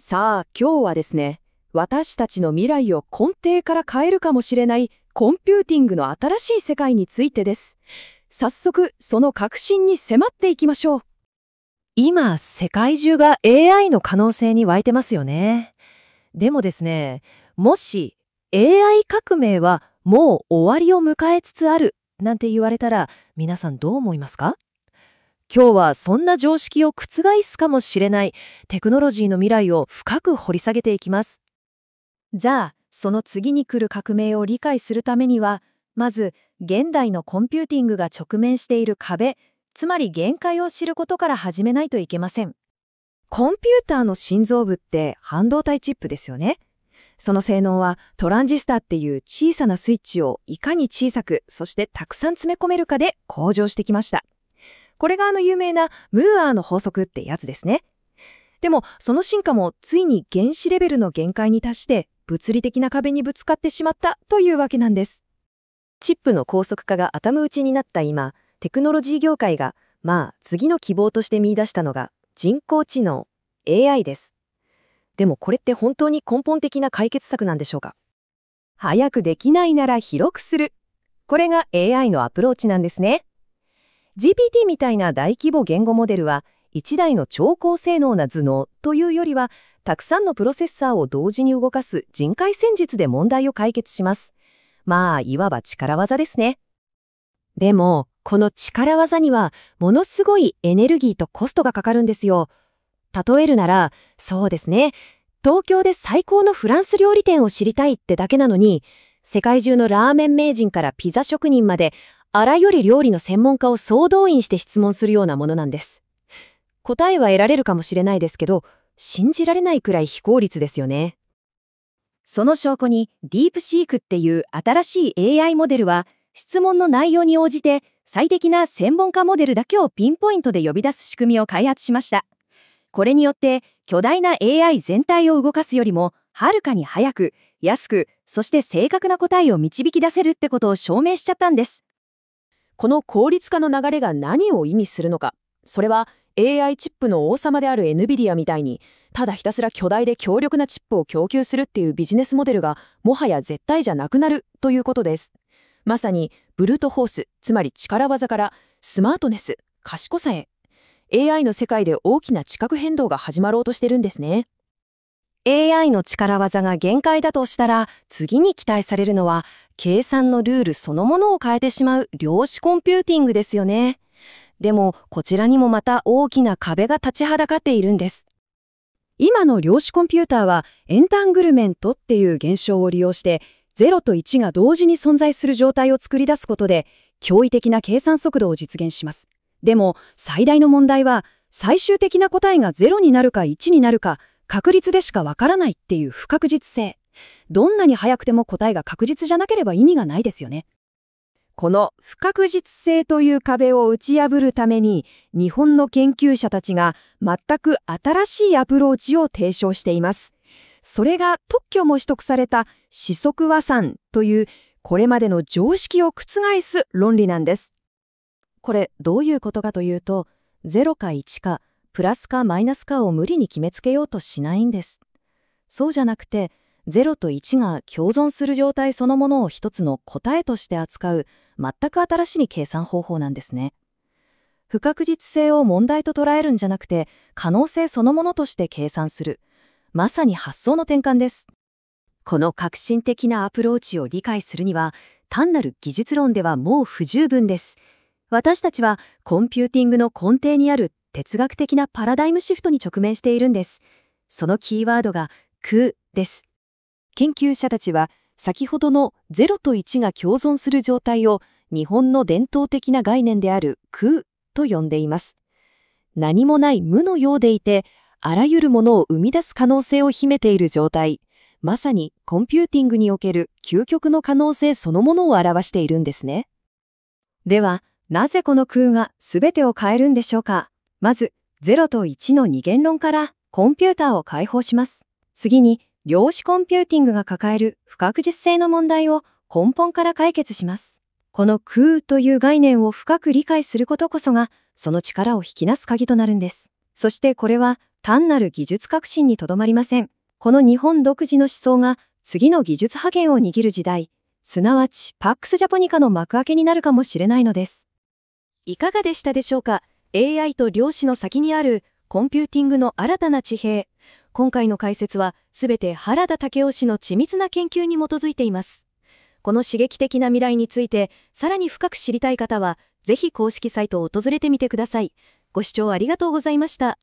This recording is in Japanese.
さあ今日はですね私たちの未来を根底から変えるかもしれないコンピューティングの新しい世界についてです早速その核心に迫っていきましょう今世界中が AI の可能性に湧いてますよねでもですねもし AI 革命はもう終わりを迎えつつあるなんて言われたら皆さんどう思いますか今日はそんな常識を覆すかもしれないテクノロジーの未来を深く掘り下げていきます。じゃあ、その次に来る革命を理解するためには、まず、現代のコンピューティングが直面している壁、つまり限界を知ることから始めないといけません。コンピューターの心臓部って半導体チップですよね。その性能はトランジスタっていう小さなスイッチをいかに小さく、そしてたくさん詰め込めるかで向上してきました。これがあの有名なムーアーの法則ってやつですね。でも、その進化もついに原子レベルの限界に達して、物理的な壁にぶつかってしまったというわけなんです。チップの高速化が頭打ちになった今、テクノロジー業界が、まあ、次の希望として見出したのが、人工知能、AI です。でもこれって本当に根本的な解決策なんでしょうか早くできないなら広くする。これが AI のアプローチなんですね。GPT みたいな大規模言語モデルは1台の超高性能な頭脳というよりはたくさんのプロセッサーを同時に動かす人海戦術で問題を解決します。まあいわば力技ですね。でもこの力技にはものすごいエネルギーとコストがかかるんですよ。例えるならそうですね東京で最高のフランス料理店を知りたいってだけなのに世界中のラーメン名人からピザ職人まであらゆる料理の専門家を総動員して質問するようなものなんです。答えは得られるかもしれないですけど、信じられないくらい非効率ですよね。その証拠に、ディープシークっていう新しい AI モデルは、質問の内容に応じて、最適な専門家モデルだけをピンポイントで呼び出す仕組みを開発しました。これによって、巨大な AI 全体を動かすよりも、はるかに早く、安く、そして正確な答えを導き出せるってことを証明しちゃったんです。この効率化の流れが何を意味するのかそれは AI チップの王様である NVIDIA みたいにただひたすら巨大で強力なチップを供給するっていうビジネスモデルがもはや絶対じゃなくなるということですまさにブルートホースつまり力技からスマートネス賢さへ AI の世界で大きな地殻変動が始まろうとしてるんですね AI の力技が限界だとしたら次に期待されるのは計算のルールそのものを変えてしまう量子コンピューティングですよね。でもこちらにもまた大きな壁が立ちはだかっているんです。今の量子コンピューターはエンタングルメントっていう現象を利用して0と1が同時に存在する状態を作り出すことで驚異的な計算速度を実現します。でも最大の問題は最終的な答えが0になるか1になるか確率でしかわからないっていう不確実性。どんなに早くても答えが確実じゃなければ意味がないですよね。この不確実性という壁を打ち破るために日本の研究者たちが全く新しいアプローチを提唱しています。それが特許も取得された四則和算というこれまでの常識を覆す論理なんです。これどういうことかというと0か1かプラスかマイナスかを無理に決めつけようとしないんです。そうじゃなくて0と1が共存する状態そのものを一つの答えとして扱う全く新しい計算方法なんですね。不確実性を問題と捉えるんじゃなくて可能性そのものとして計算するまさに発想の転換です。この革新的なアプローチを理解するには単なる技術論ではもう不十分です。私たちはコンピューティングの根底にある哲学的なパラダイムシフトに直面しているんです。そのキーワードが空です。研究者たちは先ほどの0と1が共存する状態を日本の伝統的な概念である空と呼んでいます。何もない無のようでいて、あらゆるものを生み出す可能性を秘めている状態。まさにコンピューティングにおける究極の可能性そのものを表しているんですね。では、なぜこの空が全てを変えるんでしょうか。まず、0と1の二元論からコンピューターを解放します。次に、量子コンピューティングが抱える不確実性の問題を根本から解決します。この空という概念を深く理解することこそが、その力を引き出す鍵となるんです。そしてこれは単なる技術革新にとどまりません。この日本独自の思想が次の技術覇権を握る時代、すなわちパックスジャポニカの幕開けになるかもしれないのです。いかがでしたでしょうか ?AI と量子の先にあるコンピューティングの新たな地平。今回の解説は、全て原田武雄氏の緻密な研究に基づいています。この刺激的な未来について、さらに深く知りたい方は、ぜひ公式サイトを訪れてみてください。ご視聴ありがとうございました。